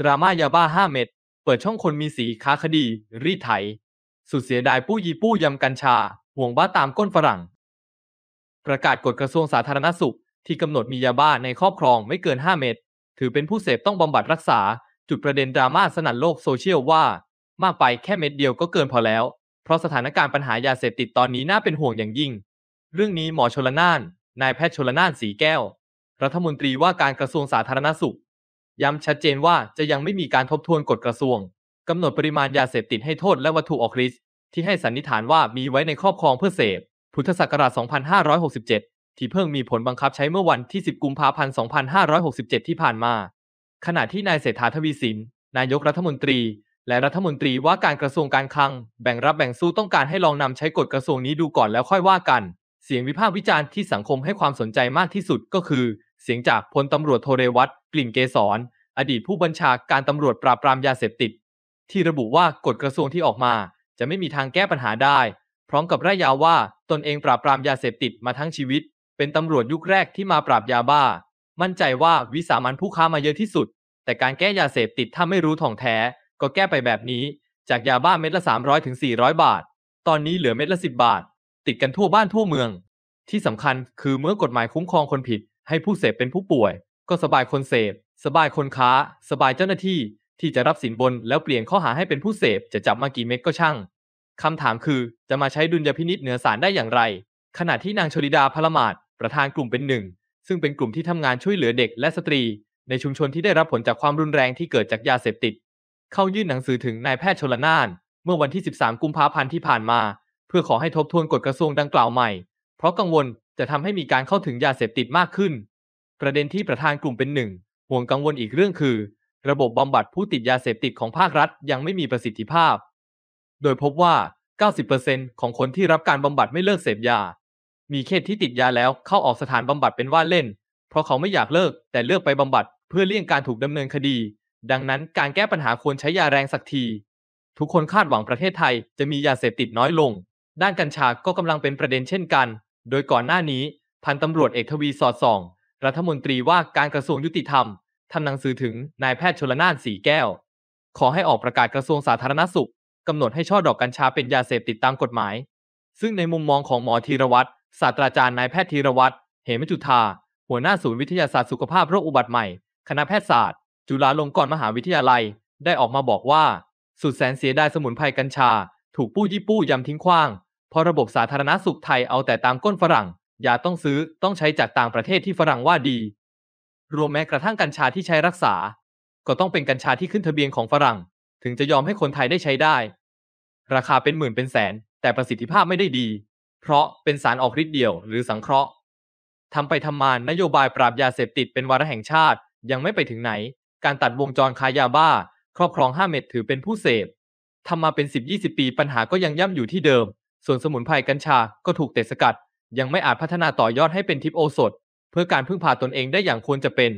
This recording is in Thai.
ดราม่ายาบ้าห้าเม็ด เปิดช่องคนมีสีค้าคดี รีดไถสุดเสียดายผู้ยีผู้ยำกัญชา ห่วงบ้าตามก้นฝรั่ง ประกาศกฎกระทรวงสาธารณสุข ที่กำหนดมียาบ้าในครอบครองไม่เกิน 5 เม็ดถือเป็นผู้เสพต้องบำบัดรักษา จุดประเด็นดราม่าสนั่นโลกโซเชียลว่า มากไปแค่เม็ดเดียวก็เกินพอแล้ว เพราะสถานการณ์ปัญหายาเสพติดตอนนี้น่าเป็นห่วงอย่างยิ่ง เรื่องนี้หมอชลนาน นายแพทย์ชลนานสีแก้ว รัฐมนตรีว่าการกระทรวงสาธารณสุขย้ำชัดเจนว่าจะยังไม่มีการทบทวนกฎกระทรวง กำหนดปริมาณยาเสพติดให้โทษและวัตถุออกฤทธิ์ที่ให้สันนิษฐานว่ามีไว้ในครอบครองเพื่อเสพพุทธศักราช 2567 ที่เพิ่งมีผลบังคับใช้เมื่อวันที่ 10 กุมภาพันธ์ 2567 ที่ผ่านมา ขณะที่นายเศรษฐาทวีสิน นายกรัฐมนตรี และรัฐมนตรีว่าการกระทรวงการคลัง แบ่งรับแบ่งสู้ต้องการให้ลองนำใช้กฎกระทรวงนี้ดูก่อนแล้วค่อยว่ากัน เสียงวิพากษ์วิจารณ์ที่สังคมให้ความสนใจมากที่สุดก็คือเสียงจากพลตำรวจโทเรวัตกลิ่นเกษรอดีตผู้บัญชาการตำรวจปราบปรามยาเสพติดที่ระบุว่ากฎกระทรวงที่ออกมา จะไม่มีทางแก้ปัญหาได้ พร้อมกับร่ายาวว่าตนเองปราบปรามยาเสพติดมาทั้งชีวิต เป็นตำรวจยุคแรกที่มาปราบยาบ้า มั่นใจว่าวิสามันผู้ค้ามาเยอะที่สุด แต่การแก้ยาเสพติดถ้าไม่รู้ท่องแท้ก็แก้ไปแบบนี้จากยาบ้าเม็ดละ 300ถึงสี่บาท ตอนนี้เหลือเม็ดละ10บาท ติดกันทั่วบ้านทั่วเมือง ที่สำคัญคือเมื่อกฎหมายคุ้มครองคนผิดให้ผู้เสพเป็นผู้ป่วย ก็สบายคนเสพสบาย คนค้า สบายเจ้าหน้าที่ที่จะรับสินบนแล้วเปลี่ยนข้อหาให้เป็นผู้เสพจะจับมากี่เม็ดก็ช่างคำถามคือจะมาใช้ดุลยพินิษเหนือสารได้อย่างไร ขณะที่นางชลิดาพลมาศประธานกลุ่มเป็นหนึ่ง ซึ่งเป็นกลุ่มที่ทำงานช่วยเหลือเด็กและสตรี ในชุมชนที่ได้รับผลจากความรุนแรงที่เกิดจากยาเสพติดเข้ายื่นหนังสือถึงนายแพทย์ชลนานเมื่อวันที่ 13 กุมภาพันธ์ที่ผ่านมา เพื่อขอให้ทบทวนกฎกระทรวงดังกล่าวใหม่ เพราะกังวลจะทำให้มีการเข้าถึงยาเสพติดมากขึ้น ประเด็นที่ประธานกลุ่มเป็นหนึ่ง ห่วงกังวลอีกเรื่องคือ ระบบบำบัดผู้ติดยาเสพติดของภาครัฐยังไม่มีประสิทธิภาพ โดยพบว่า 90%ของคนที่รับการบำบัดไม่เลิกเสพยา มีเคสที่ติดยาแล้วเข้าออกสถานบำบัดเป็นว่าเล่น เพราะเขาไม่อยากเลิก แต่เลือกไปบำบัดเพื่อเลี่ยงการถูกดำเนินคดี ดังนั้น การแก้ปัญหาควรใช้ยาแรงสักที ทุกคนคาดหวังประเทศไทยจะมียาเสพติดน้อยลง ด้านกัญชาก็กำลังเป็นประเด็นเช่นกันโดยก่อนหน้านี้พันตำรวจเอกทวีสอดส่อง รัฐมนตรีว่าการกระทรวงยุติธรรมทำหนังสือถึงนายแพทย์ชลนานสีแก้ว ขอให้ออกประกาศกระทรวงสาธารณสุขกำหนดให้ช่อดอกกัญชาเป็นยาเสพติดตามกฎหมาย ซึ่งในมุมมองของหมอธีรวัตรศาสตราจารย์นายแพทย์ธีรวัตรเหมจุธาหัวหน้าศูนย์วิทยาศาสตร์สุขภาพโรคอุบัติใหม่ คณะแพทยศาสตร์จุฬาลงกรณ์มหาวิทยาลัย ได้ออกมาบอกว่าสุดแสนเสียดายสมุนไพรกัญชา ถูกปู้ยี่ปู้ยำทิ้งขว้างพอระบบสาธารณาสุขไทยเอาแต่ตามก้นฝรั่ง ยาต้องซื้อต้องใช้จากต่างประเทศที่ฝรั่งว่าดี รวมแม้กระทั่งกัญชาที่ใช้รักษา ก็ต้องเป็นกัญชาที่ขึ้นทะเบียนของฝรั่ง ถึงจะยอมให้คนไทยได้ใช้ได้ ราคาเป็นหมื่นเป็นแสน แต่ประสิทธิภาพไม่ได้ดี เพราะเป็นสารออกฤทธิ์เดี่ยวหรือสังเคราะห์ ทำไปทำมานโยบายปราบยาเสพติดเป็นวาระแห่งชาติ ยังไม่ไปถึงไหน การตัดวงจรค้ายาบ้า ครอบครองห้าเม็ดถือเป็นผู้เสพ ทำมาเป็น10-20ปีปัญหาก็ยังย่ำอยู่ที่เดิมส่วนสมุนไพรกัญชาก็ถูกเตะสกัด ยังไม่อาจพัฒนาต่อยอดให้เป็นทิปโอสดเพื่อการพึ่งพาตนเองได้อย่างควรจะเป็น